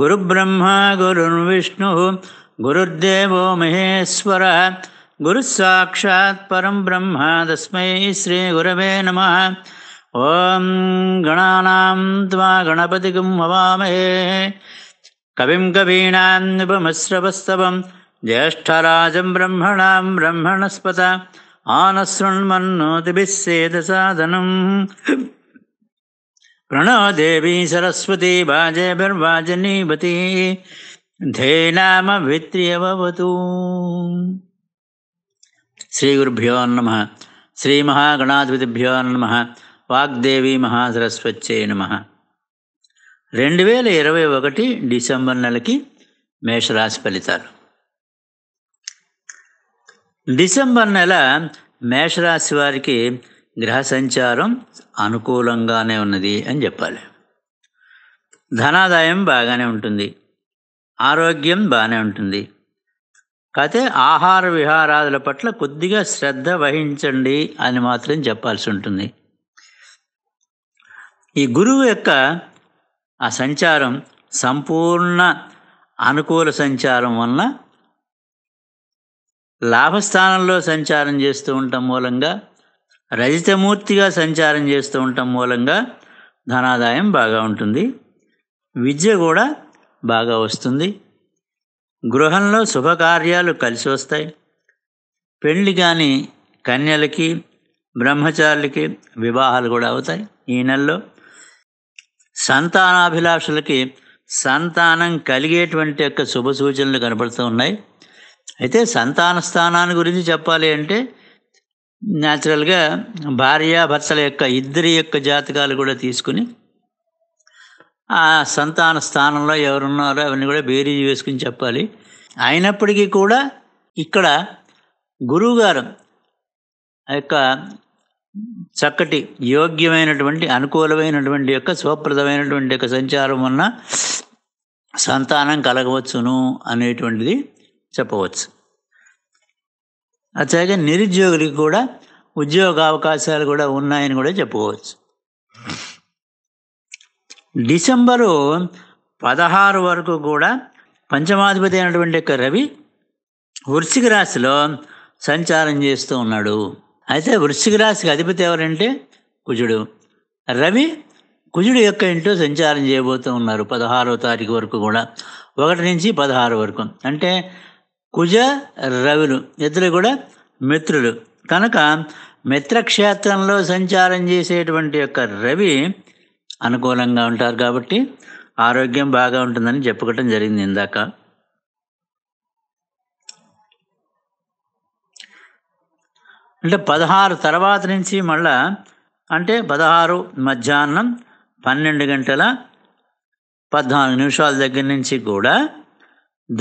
गुरुब्रह्म गुरुर्विष्णुः गुरुर्देवो महेश्वरः गुरुः साक्षात्परं ब्रह्मा तस्मै श्रीगुरवे नमः ॐ गणानां त्वा गणपतिगुमवामहे कविं कवीनां उपमश्रवस्तवं ज्येष्ठराजं ब्रह्मणां ब्रह्मणस्पत आनश्रुण्मन्नोतिभिः सेदसाधनम् ప్రణోదేవి సరస్వతి వాజేభిర్వాజనీవతి ధేనామ విత్రియవతు శ్రీ గురుభ్యో నమ శ్రీ మహాగణాధిపతిభ్యో నమ వాగ్దేవి మహాసరస్వచ్చే నమ రెండు వేల ఇరవై ఒకటి డిసెంబర్ నెలకి మేషరాశి ఫలితాలు డిసెంబర్ నెల మేషరాశి వారికి గ్రహ సంచారం అనుకూలంగానే ఉన్నది అని చెప్పాలి ధనాదాయం బాగానే ఉంటుంది ఆరోగ్యం బాగానే ఉంటుంది కాకపోతే ఆహార విహారాదుల పట్ల కొద్దిగా శ్రద్ధ వహించండి అని మాత్రం చెప్పాల్సి ఉంటుంది ఈ గురువు యొక్క ఆ సంచారం సంపూర్ణ అనుకూల సంచారం వలన లాభస్థానంలో సంచారం చేస్తూ ఉండటం మూలంగా రజితమూర్తిగా సంచారం చేస్తూ ఉండటం మూలంగా ధనాదాయం బాగా ఉంటుంది విద్య కూడా బాగా వస్తుంది గృహంలో శుభకార్యాలు కలిసి వస్తాయి పెళ్లి కానీ కన్యలకి బ్రహ్మచారులకి వివాహాలు కూడా అవుతాయి ఈ నెలలో సంతానాభిలాషులకి సంతానం కలిగేటువంటి యొక్క శుభ సూచనలు కనపడుతూ ఉన్నాయి అయితే సంతాన స్థానాన్ని గురించి చెప్పాలి అంటే న్యాచురల్గా భార్యాభర్తల యొక్క ఇద్దరి యొక్క జాతకాలు కూడా తీసుకుని ఆ సంతాన స్థానంలో ఎవరున్నారో అవన్నీ కూడా బేరీజు వేసుకుని చెప్పాలి అయినప్పటికీ కూడా ఇక్కడ గురువుగారు ఆ యొక్క చక్కటి యోగ్యమైనటువంటి అనుకూలమైనటువంటి యొక్క సుప్రదమైనటువంటి యొక్క సంచారం వలన సంతానం కలగవచ్చును అనేటువంటిది చెప్పవచ్చు అట్లాగే నిరుద్యోగులకు కూడా ఉద్యోగ అవకాశాలు కూడా ఉన్నాయని కూడా చెప్పుకోవచ్చు డిసెంబరు పదహారు వరకు కూడా పంచమాధిపతి అయినటువంటి యొక్క రవి వృశ్చిక రాశిలో సంచారం చేస్తూ ఉన్నాడు అయితే వృశ్చిక రాశికి అధిపతి ఎవరంటే కుజుడు రవి కుజుడు యొక్క ఇంట్లో సంచారం చేయబోతూ ఉన్నారు పదహారో తారీఖు వరకు కూడా ఒకటి నుంచి పదహారు వరకు అంటే కుజ రవిలు ఇద్దరు కూడా మిత్రులు కనుక మిత్రక్షేత్రంలో సంచారం చేసేటువంటి యొక్క రవి అనుకూలంగా ఉంటారు కాబట్టి ఆరోగ్యం బాగా ఉంటుందని చెప్పుకోవటం జరిగింది ఇందాక అంటే పదహారు తర్వాత నుంచి మళ్ళా అంటే పదహారు మధ్యాహ్నం పన్నెండు గంటల పద్నాలుగు నిమిషాల దగ్గర నుంచి కూడా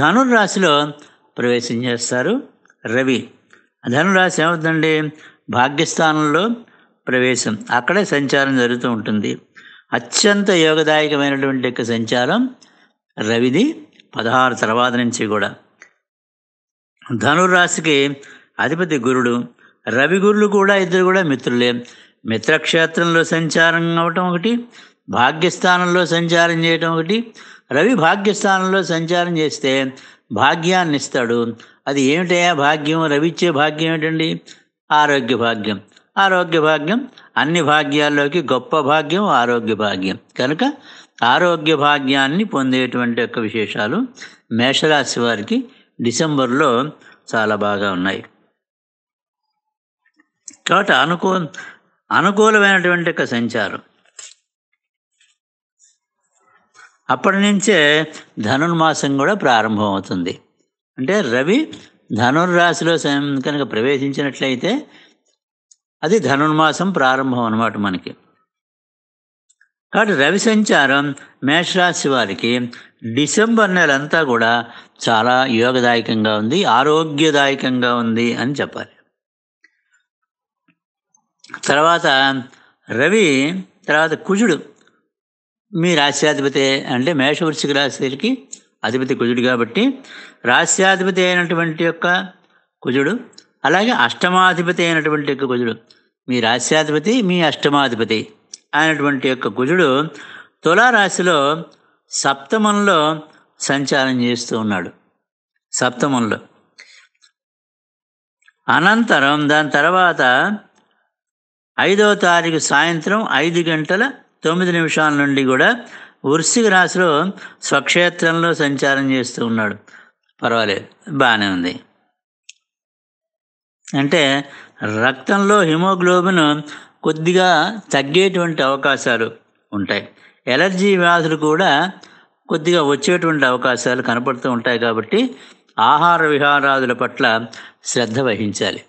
ధనుర్రాశిలో ప్రవేశం చేస్తారు రవి ధనురాశి ఏమవుతుందండి భాగ్యస్థానంలో ప్రవేశం అక్కడే సంచారం జరుగుతూ ఉంటుంది అత్యంత యోగదాయకమైనటువంటి యొక్క సంచారం రవిది పదహారు తర్వాత నుంచి కూడా ధనుర్రాశికి అధిపతి గురుడు రవి గురులు కూడా ఇద్దరు కూడా మిత్రులే మిత్రక్షేత్రంలో సంచారం అవటం ఒకటి భాగ్యస్థానంలో సంచారం చేయటం ఒకటి రవి భాగ్యస్థానంలో సంచారం చేస్తే భాగ్యాన్ని ఇస్తాడు అది ఏమిటయా భాగ్యం రవిచ్చే భాగ్యం ఏంటండి ఆరోగ్య భాగ్యం ఆరోగ్య భాగ్యం అన్ని భాగ్యాల్లోకి గొప్ప భాగ్యం ఆరోగ్య భాగ్యం కనుక ఆరోగ్య భాగ్యాన్ని పొందేటువంటి యొక్క విశేషాలు మేషరాశి వారికి డిసెంబర్లో చాలా బాగా ఉన్నాయి కాబట్టి అనుకూ అనుకూలమైనటువంటి యొక్క సంచారం అప్పటి నుంచే ధనుర్మాసం కూడా ప్రారంభమవుతుంది అంటే రవి ధనుర్రాశిలో కనుక ప్రవేశించినట్లయితే అది ధనుర్మాసం ప్రారంభం అనమాట మనకి కాబట్టి రవి సంచారం మేషరాశి వారికి డిసెంబర్ నెల అంతా కూడా చాలా యోగదాయకంగా ఉంది ఆరోగ్యదాయకంగా ఉంది అని చెప్పాలి తర్వాత రవి తర్వాత కుజుడు మీ రాశ్యాధిపతి అంటే మేషవృశ్చిక రాశికి అధిపతి కుజుడు కాబట్టి రాశ్యాధిపతి అయినటువంటి యొక్క కుజుడు అలాగే అష్టమాధిపతి అయినటువంటి యొక్క కుజుడు మీ రాశ్యాధిపతి మీ అష్టమాధిపతి అయినటువంటి యొక్క కుజుడు తులారాశిలో సప్తమంలో సంచారం చేస్తూ ఉన్నాడు సప్తమంలో అనంతరం దాని తర్వాత ఐదవ తారీఖు సాయంత్రం ఐదు గంటల తొమ్మిది నిమిషాల నుండి కూడా వృశ్చిక రాశిలో స్వక్షేత్రంలో సంచారం చేస్తూ ఉన్నాడు పర్వాలేదు బాగానే ఉంది అంటే రక్తంలో హిమోగ్లోబిన్ కొద్దిగా తగ్గేటువంటి అవకాశాలు ఉంటాయి ఎలర్జీ వ్యాధులు కూడా కొద్దిగా వచ్చేటువంటి అవకాశాలు కనపడుతూ ఉంటాయి కాబట్టి ఆహార విహారాదుల పట్ల శ్రద్ధ వహించాలి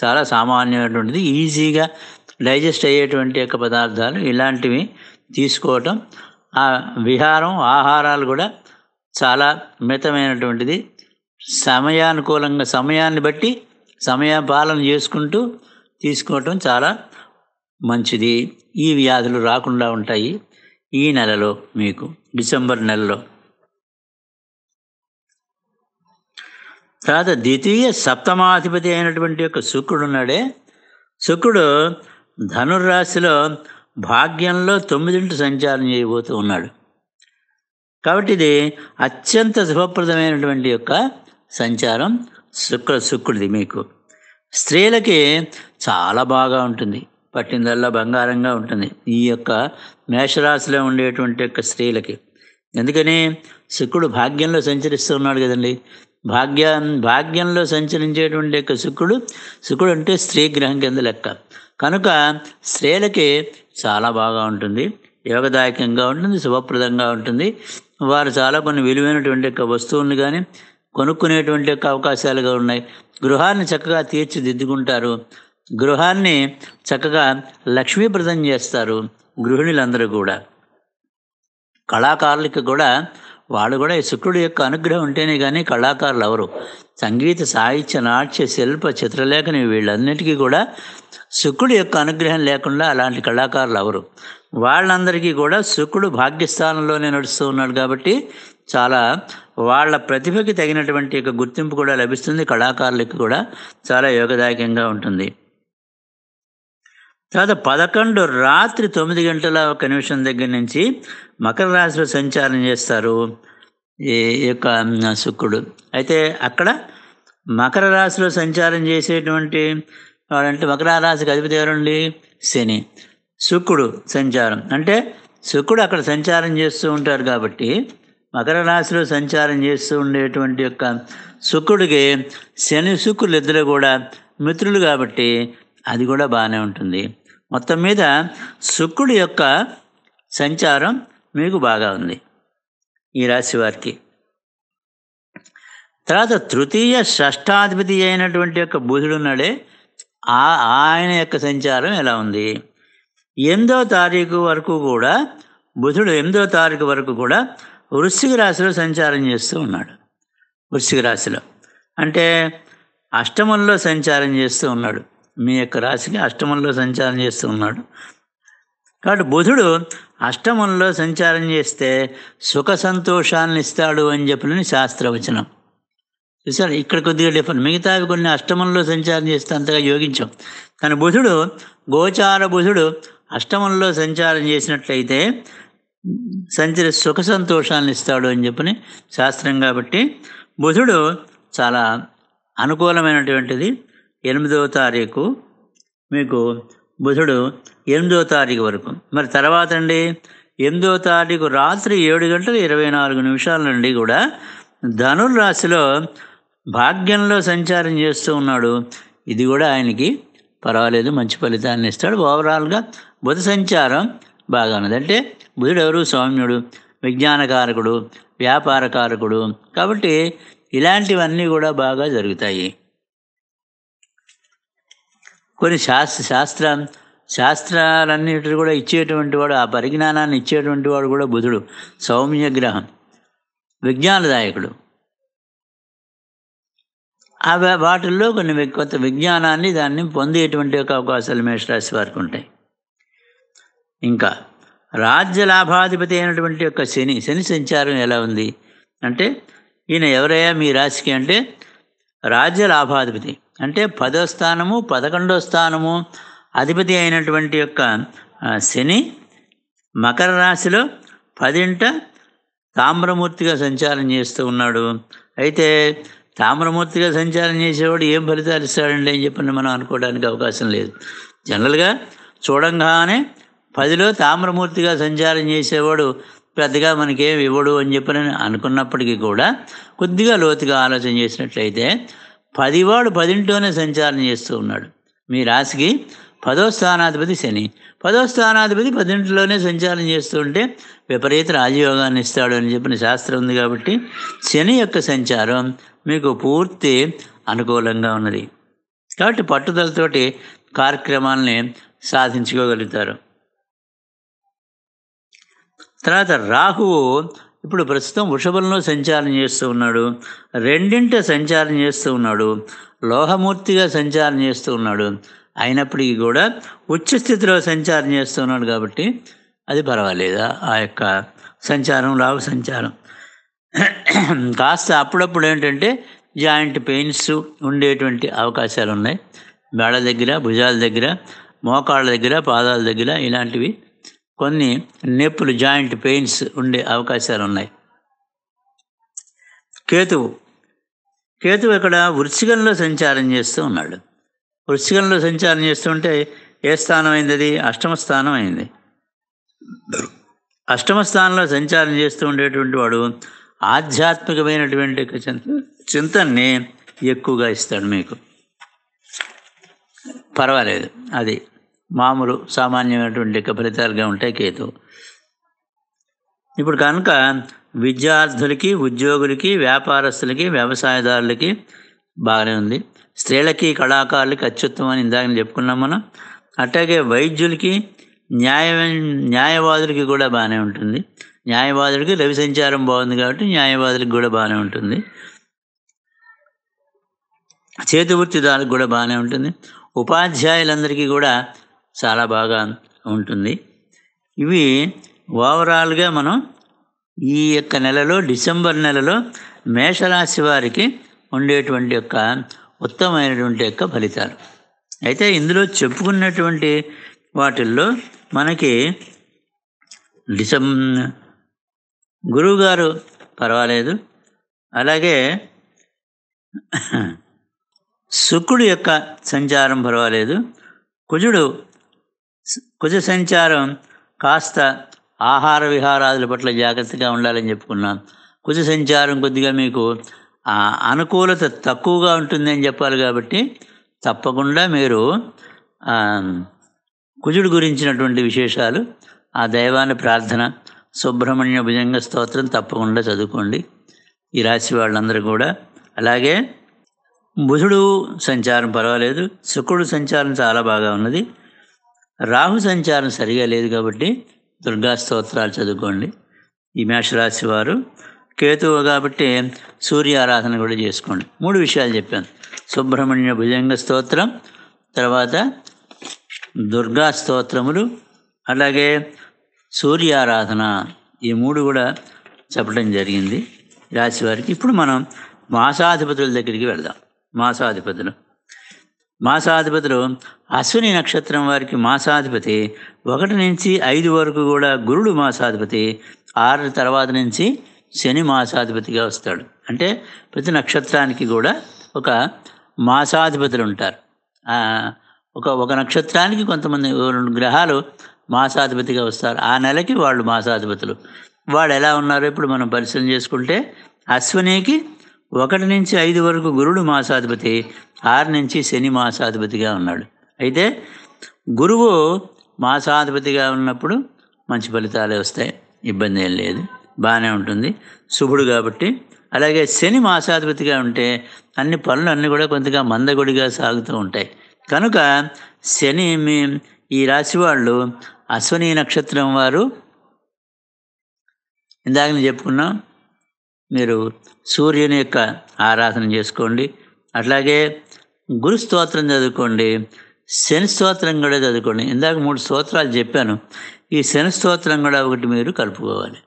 చాలా సామాన్యమైనటువంటిది ఈజీగా డైజెస్ట్ అయ్యేటువంటి యొక్క పదార్థాలు ఇలాంటివి తీసుకోవటం ఆ విహారం ఆహారాలు కూడా చాలా మితమైనటువంటిది సమయానుకూలంగా సమయాన్ని బట్టి సమయ పాలన చేసుకుంటూ తీసుకోవటం చాలా మంచిది ఈ వ్యాధులు రాకుండా ఉంటాయి ఈ నెలలో మీకు డిసెంబర్ నెలలో తర్వాత ద్వితీయ సప్తమాధిపతి అయినటువంటి యొక్క శుక్రుడు ఉన్నాడే శుక్రుడు ధనుర్రాశిలో భాగ్యంలో తొమ్మిదింటి సంచారం చేయబోతూ ఉన్నాడు కాబట్టి ఇది అత్యంత శుభప్రదమైనటువంటి యొక్క సంచారం శుక్ర శుక్రుడిది మీకు స్త్రీలకి చాలా బాగా ఉంటుంది పట్టిందల్లా బంగారంగా ఉంటుంది ఈ యొక్క మేషరాశిలో ఉండేటువంటి యొక్క స్త్రీలకి ఎందుకని శుక్రుడు భాగ్యంలో సంచరిస్తూ ఉన్నాడు కదండి భాగ్య భాగ్యంలో సంచరించేటువంటి యొక్క శుక్రుడు శుక్రుడు అంటే స్త్రీ గ్రహం కింద లెక్క కనుక స్త్రీలకి చాలా బాగా ఉంటుంది యోగదాయకంగా ఉంటుంది శుభప్రదంగా ఉంటుంది వారు చాలా కొన్ని విలువైనటువంటి యొక్క వస్తువులను కానీ కొనుక్కునేటువంటి యొక్క అవకాశాలుగా ఉన్నాయి గృహాన్ని చక్కగా తీర్చిదిద్దుకుంటారు గృహాన్ని చక్కగా లక్ష్మీప్రదం చేస్తారు గృహిణులందరూ కూడా కళాకారులకి కూడా వాళ్ళు కూడా ఈ శుక్రుడు యొక్క అనుగ్రహం ఉంటేనే కానీ కళాకారులు ఎవరు సంగీత సాహిత్య నాట్య శిల్ప చిత్రలేఖని వీళ్ళన్నిటికీ కూడా శుక్రుడు యొక్క అనుగ్రహం లేకుండా అలాంటి కళాకారులు ఎవరు వాళ్ళందరికీ కూడా శుక్రుడు భాగ్యస్థానంలోనే నడుస్తూ ఉన్నాడు కాబట్టి చాలా వాళ్ళ ప్రతిభకి తగినటువంటి యొక్క గుర్తింపు కూడా లభిస్తుంది కళాకారులకి కూడా చాలా యోగదాయకంగా ఉంటుంది తర్వాత పదకొండు రాత్రి తొమ్మిది గంటల ఒక నిమిషం దగ్గర నుంచి మకర రాశిలో సంచారం చేస్తారు ఈ యొక్క శుక్రుడు అయితే అక్కడ మకర రాశిలో సంచారం చేసేటువంటి అంటే మకర రాశికి అధిపతి ఎవరండి శని శుక్రుడు సంచారం అంటే శుక్రుడు అక్కడ సంచారం చేస్తూ ఉంటారు కాబట్టి మకర రాశిలో సంచారం చేస్తూ ఉండేటువంటి యొక్క శుక్రుడికి శని శుక్రులు ఇద్దరు కూడా మిత్రులు కాబట్టి అది కూడా బాగానే ఉంటుంది మొత్తం మీద శుక్రుడు యొక్క సంచారం మీకు బాగా ఉంది ఈ రాశి వారికి తర్వాత తృతీయ షష్టాధిపతి అయినటువంటి యొక్క బుధుడు ఉన్నాడే ఆ ఆయన యొక్క సంచారం ఎలా ఉంది ఎనిమిదో తారీఖు వరకు కూడా బుధుడు ఎనిమిదో తారీఖు వరకు కూడా వృశ్చిక రాశిలో సంచారం చేస్తూ ఉన్నాడు వృశ్చిక రాశిలో అంటే అష్టమంలో సంచారం చేస్తూ ఉన్నాడు మీ యొక్క రాశికి అష్టమంలో సంచారం చేస్తున్నాడు కాబట్టి బుధుడు అష్టమంలో సంచారం చేస్తే సుఖ సంతోషాలను ఇస్తాడు అని చెప్పిన శాస్త్రవచనం చూసారు ఇక్కడ కొద్దిగా డిఫరెంట్ మిగతావి కొన్ని అష్టమంలో సంచారం చేస్తే అంతగా యోగించాం కానీ బుధుడు గోచార బుధుడు అష్టమంలో సంచారం చేసినట్లయితే సంచరి సుఖ సంతోషాలను ఇస్తాడు అని చెప్పని శాస్త్రం కాబట్టి బుధుడు చాలా అనుకూలమైనటువంటిది ఎనిమిదవ తారీఖు మీకు బుధుడు ఎనిమిదవ తారీఖు వరకు మరి తర్వాత అండి ఎనిమిదవ తారీఖు రాత్రి ఏడు గంటల ఇరవై నాలుగు నిమిషాల నుండి కూడా ధనుర్రాశిలో భాగ్యంలో సంచారం చేస్తూ ఉన్నాడు ఇది కూడా ఆయనకి పర్వాలేదు మంచి ఫలితాన్ని ఇస్తాడు ఓవరాల్గా బుధ సంచారం బాగా ఉన్నది అంటే బుధుడు ఎవరు సౌమ్యుడు విజ్ఞానకారకుడు వ్యాపారకారకుడు కాబట్టి ఇలాంటివన్నీ కూడా బాగా జరుగుతాయి కొన్ని శాస్త్ర శాస్త్ర శాస్త్రాలన్నిటి కూడా ఇచ్చేటువంటి వాడు ఆ పరిజ్ఞానాన్ని ఇచ్చేటువంటి వాడు కూడా బుధుడు సౌమ్య గ్రహం విజ్ఞానదాయకుడు అవి వాటిల్లో కొన్ని కొత్త విజ్ఞానాన్ని దాన్ని పొందేటువంటి ఒక అవకాశాలు మేషరాశి వారికి ఉంటాయి ఇంకా రాజ్య లాభాధిపతి అయినటువంటి యొక్క శని శని సంచారం ఎలా ఉంది అంటే ఈయన ఎవరయ్యా మీ రాశికి అంటే రాజ్య లాభాధిపతి అంటే పదో స్థానము పదకొండో స్థానము అధిపతి అయినటువంటి యొక్క శని మకర రాశిలో పదింట తామ్రమూర్తిగా సంచారం చేస్తూ ఉన్నాడు అయితే తామ్రమూర్తిగా సంచారం చేసేవాడు ఏం ఫలితాలు ఇస్తాడండి అని చెప్పని మనం అనుకోవడానికి అవకాశం లేదు జనరల్గా చూడంగానే పదిలో తామ్రమూర్తిగా సంచారం చేసేవాడు పెద్దగా మనకేమి ఇవ్వడు అని చెప్పని అనుకున్నప్పటికీ కూడా కొద్దిగా లోతుగా ఆలోచన చేసినట్లయితే పదివాడు పదింటోనే సంచారం చేస్తూ ఉన్నాడు మీ రాశికి పదో స్థానాధిపతి శని పదో స్థానాధిపతి పదింటిలోనే సంచారం చేస్తూ ఉంటే విపరీత రాజయోగాన్ని ఇస్తాడు అని చెప్పిన శాస్త్రం ఉంది కాబట్టి శని యొక్క సంచారం మీకు పూర్తి అనుకూలంగా ఉన్నది కాబట్టి పట్టుదలతోటి కార్యక్రమాల్ని సాధించుకోగలుగుతారు తర్వాత రాహువు ఇప్పుడు ప్రస్తుతం వృషభంలో సంచారం చేస్తూ ఉన్నాడు రెండింట సంచారం చేస్తూ ఉన్నాడు లోహమూర్తిగా సంచారం చేస్తూ ఉన్నాడు అయినప్పటికీ కూడా స్థితిలో సంచారం చేస్తూ ఉన్నాడు కాబట్టి అది పర్వాలేదు ఆ యొక్క సంచారం రావు సంచారం కాస్త అప్పుడప్పుడు ఏంటంటే జాయింట్ పెయిన్స్ ఉండేటువంటి అవకాశాలు ఉన్నాయి మెడ దగ్గర భుజాల దగ్గర మోకాళ్ళ దగ్గర పాదాల దగ్గర ఇలాంటివి కొన్ని నెప్పులు జాయింట్ పెయిన్స్ ఉండే అవకాశాలు ఉన్నాయి కేతువు కేతువు ఇక్కడ వృశ్చికంలో సంచారం చేస్తూ ఉన్నాడు వృశ్చికంలో సంచారం చేస్తుంటే ఏ స్థానం అయింది అది అష్టమ స్థానం అయింది అష్టమ స్థానంలో సంచారం చేస్తూ ఉండేటువంటి వాడు ఆధ్యాత్మికమైనటువంటి చింతన్ని ఎక్కువగా ఇస్తాడు మీకు పర్వాలేదు అది మామూలు సామాన్యమైనటువంటి లెక్క ఫలితాలుగా ఉంటాయి కేతు ఇప్పుడు కనుక విద్యార్థులకి ఉద్యోగులకి వ్యాపారస్తులకి వ్యవసాయదారులకి బాగానే ఉంది స్త్రీలకి కళాకారులకి అత్యుత్తమని ఇందాక చెప్పుకున్నాం మనం అట్లాగే వైద్యులకి న్యాయ న్యాయవాదులకి కూడా బాగానే ఉంటుంది న్యాయవాదులకి రవి సంచారం బాగుంది కాబట్టి న్యాయవాదులకు కూడా బాగానే ఉంటుంది చేతివృత్తిదారులకు కూడా బాగానే ఉంటుంది ఉపాధ్యాయులందరికీ కూడా చాలా బాగా ఉంటుంది ఇవి ఓవరాల్గా మనం ఈ యొక్క నెలలో డిసెంబర్ నెలలో మేషరాశి వారికి ఉండేటువంటి యొక్క ఉత్తమమైనటువంటి యొక్క ఫలితాలు అయితే ఇందులో చెప్పుకున్నటువంటి వాటిల్లో మనకి డిసెం గురువుగారు పర్వాలేదు అలాగే శుక్రుడు యొక్క సంచారం పర్వాలేదు కుజుడు కుజ సంచారం కాస్త ఆహార విహారాదుల పట్ల జాగ్రత్తగా ఉండాలని చెప్పుకున్నాం కుజ సంచారం కొద్దిగా మీకు అనుకూలత తక్కువగా ఉంటుందని చెప్పాలి కాబట్టి తప్పకుండా మీరు కుజుడు గురించినటువంటి విశేషాలు ఆ దైవాన్ని ప్రార్థన సుబ్రహ్మణ్య భుజంగ స్తోత్రం తప్పకుండా చదువుకోండి ఈ రాశి వాళ్ళందరూ కూడా అలాగే బుధుడు సంచారం పర్వాలేదు శుక్రుడు సంచారం చాలా బాగా ఉన్నది రాహు సంచారం సరిగా లేదు కాబట్టి దుర్గా స్తోత్రాలు చదువుకోండి ఈ మేషరాశి వారు కేతువు కాబట్టి సూర్య ఆరాధన కూడా చేసుకోండి మూడు విషయాలు చెప్పాను సుబ్రహ్మణ్య భుజంగ స్తోత్రం తర్వాత దుర్గా స్తోత్రములు అలాగే సూర్య ఆరాధన ఈ మూడు కూడా చెప్పడం జరిగింది రాశివారికి ఇప్పుడు మనం మాసాధిపతుల దగ్గరికి వెళ్దాం మాసాధిపతులు మాసాధిపతులు అశ్విని నక్షత్రం వారికి మాసాధిపతి ఒకటి నుంచి ఐదు వరకు కూడా గురుడు మాసాధిపతి ఆరు తర్వాత నుంచి శని మాసాధిపతిగా వస్తాడు అంటే ప్రతి నక్షత్రానికి కూడా ఒక మాసాధిపతులు ఉంటారు ఒక ఒక నక్షత్రానికి కొంతమంది రెండు గ్రహాలు మాసాధిపతిగా వస్తారు ఆ నెలకి వాళ్ళు మాసాధిపతులు వాళ్ళు ఎలా ఉన్నారో ఇప్పుడు మనం పరిశీలన చేసుకుంటే అశ్వినికి ఒకటి నుంచి ఐదు వరకు గురుడు మాసాధిపతి ఆరు నుంచి శని మాసాధిపతిగా ఉన్నాడు అయితే గురువు మాసాధిపతిగా ఉన్నప్పుడు మంచి ఫలితాలే వస్తాయి ఇబ్బంది ఏం లేదు బాగానే ఉంటుంది శుభుడు కాబట్టి అలాగే శని మాసాధిపతిగా ఉంటే అన్ని పనులు అన్నీ కూడా కొంతగా మందగుడిగా సాగుతూ ఉంటాయి కనుక శని మీ ఈ రాశి వాళ్ళు అశ్వని నక్షత్రం వారు ఇందాక నేను చెప్పుకున్నాం మీరు సూర్యుని యొక్క ఆరాధన చేసుకోండి అట్లాగే గురు స్తోత్రం చదువుకోండి శని స్తోత్రం కూడా చదువుకోండి ఇందాక మూడు స్తోత్రాలు చెప్పాను ఈ శని స్తోత్రం కూడా ఒకటి మీరు కలుపుకోవాలి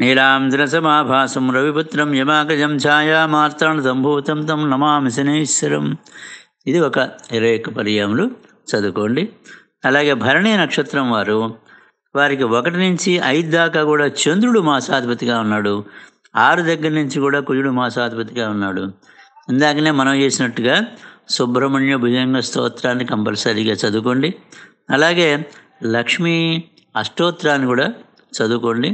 నీలాంధ్ర సమాభాసం రవిపుత్రం యమాగజం ఛాయామార్తాణ సంభూతం తం నమామి శనేశ్వరం ఇది ఒక ఇరవై ఒక్క పర్యాములు చదువుకోండి అలాగే భరణి నక్షత్రం వారు వారికి ఒకటి నుంచి ఐదు దాకా కూడా చంద్రుడు మాసాధిపతిగా ఉన్నాడు ఆరు దగ్గర నుంచి కూడా కుజుడు మాసాధిపతిగా ఉన్నాడు ఇందాకనే మనం చేసినట్టుగా సుబ్రహ్మణ్య భుజంగ స్తోత్రాన్ని కంపల్సరీగా చదువుకోండి అలాగే లక్ష్మీ అష్టోత్రాన్ని కూడా చదువుకోండి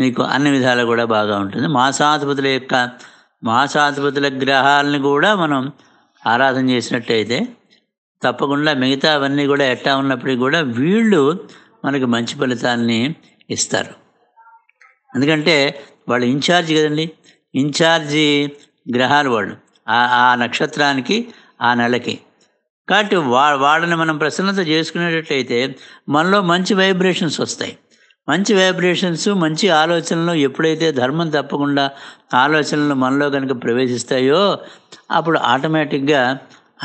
మీకు అన్ని విధాలు కూడా బాగా ఉంటుంది మాసాధిపతుల యొక్క మాసాధిపతుల గ్రహాలను కూడా మనం ఆరాధన చేసినట్టయితే తప్పకుండా మిగతా అవన్నీ కూడా ఎట్టా ఉన్నప్పటికీ కూడా వీళ్ళు మనకు మంచి ఫలితాన్ని ఇస్తారు ఎందుకంటే వాళ్ళు ఇన్ఛార్జ్ కదండి ఇన్ఛార్జి గ్రహాలు వాళ్ళు ఆ నక్షత్రానికి ఆ నెలకి కాబట్టి వా వాళ్ళని మనం ప్రసన్నత చేసుకునేటట్లయితే మనలో మంచి వైబ్రేషన్స్ వస్తాయి మంచి వైబ్రేషన్స్ మంచి ఆలోచనలు ఎప్పుడైతే ధర్మం తప్పకుండా ఆలోచనలు మనలో కనుక ప్రవేశిస్తాయో అప్పుడు ఆటోమేటిక్గా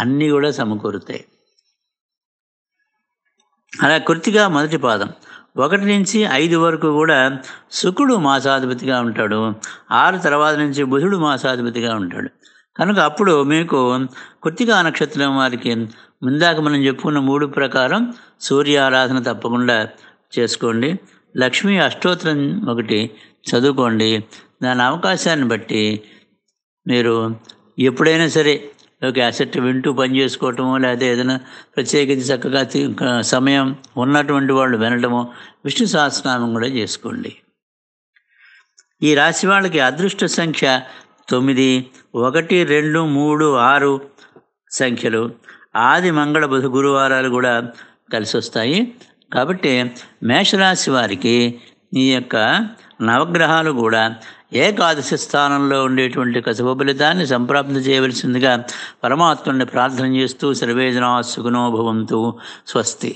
అన్నీ కూడా సమకూరుతాయి అలా కృతిగా మొదటి పాదం ఒకటి నుంచి ఐదు వరకు కూడా శుకుడు మాసాధిపతిగా ఉంటాడు ఆరు తర్వాత నుంచి బుధుడు మాసాధిపతిగా ఉంటాడు కనుక అప్పుడు మీకు కృతికా నక్షత్రం వారికి ముందాక మనం చెప్పుకున్న మూడు ప్రకారం సూర్య ఆరాధన తప్పకుండా చేసుకోండి లక్ష్మీ అష్టోత్తరం ఒకటి చదువుకోండి దాని అవకాశాన్ని బట్టి మీరు ఎప్పుడైనా సరే ఒక అసెట్ వింటూ పని చేసుకోవటము లేదా ఏదైనా ప్రత్యేకించి చక్కగా సమయం ఉన్నటువంటి వాళ్ళు వినటము విష్ణు సహస్రనామం కూడా చేసుకోండి ఈ రాశి వాళ్ళకి అదృష్ట సంఖ్య తొమ్మిది ఒకటి రెండు మూడు ఆరు సంఖ్యలు ఆది మంగళ బుధ గురువారాలు కూడా కలిసి వస్తాయి కాబట్టి మేషరాశి వారికి ఈ యొక్క నవగ్రహాలు కూడా ఏకాదశి స్థానంలో ఉండేటువంటి కశుభ ఫలితాన్ని సంప్రాప్తి చేయవలసిందిగా పరమాత్మని ప్రార్థన చేస్తూ సర్వేజనా సుగుణోభవంతు స్వస్తి